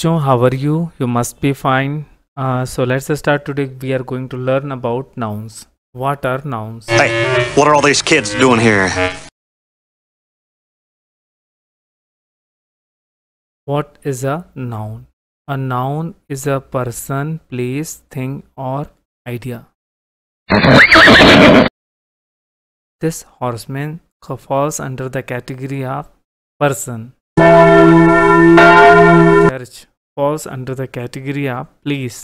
बच्चों how are you you must be fine so let's start today we are going to learn about What what are Hey, what are all these kids doing here What is a noun? A noun is a person, place, thing or idea. this horseman falls under the category of person. Church falls under the category of please.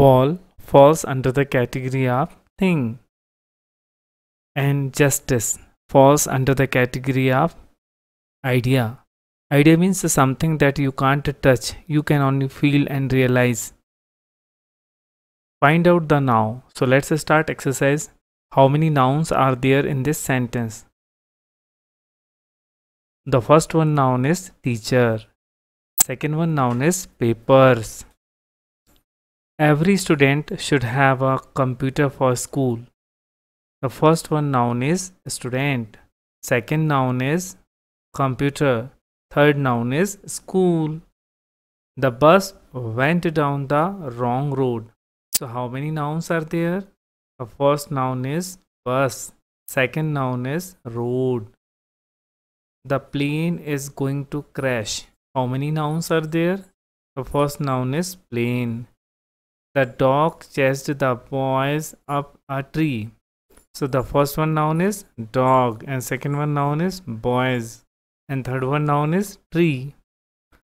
Ball falls under the category of thing. And justice falls under the category of idea. Idea means something that you can't touch, you can only feel and realize. Find out the noun. So let's start exercise. How many nouns are there in this sentence? The first one noun is teacher. Second one noun is papers. Every student should have a computer for school. The first one noun is student. Second noun is computer. Third noun is school. The bus went down the wrong road. So how many nouns are there? The first noun is bus. Second noun is road the plane is going to crash how many nouns are there the first noun is plane the dog chased the boys up a tree so the first one noun is dog and second one noun is boys and third one noun is tree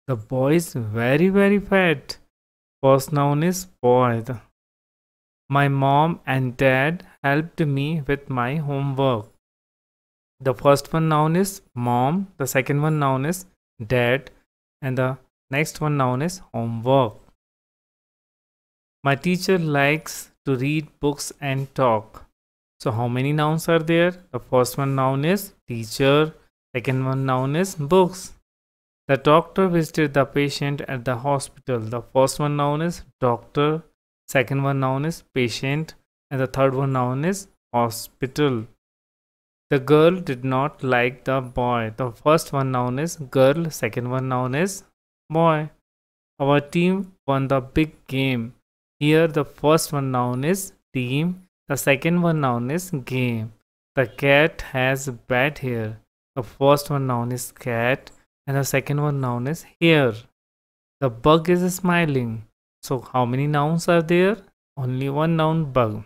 the boy is very very fat first noun is boy my mom and dad helped me with my homework the first one noun is mom the second one noun is dad and the next one noun is homework my teacher likes to read books and talk so how many nouns are there the first one noun is teacher second one noun is books the doctor visited the patient at the hospital the first one noun is doctor second one noun is patient and the third one noun is hospital the girl did not like the boy. The first one noun is girl, second one noun is boy. Our team won the big game. Here the first one noun is team, the second one noun is game. The cat has bad hair. The first one noun is cat and the second one noun is hair. The bug is smiling. So how many nouns are there? Only one noun bug.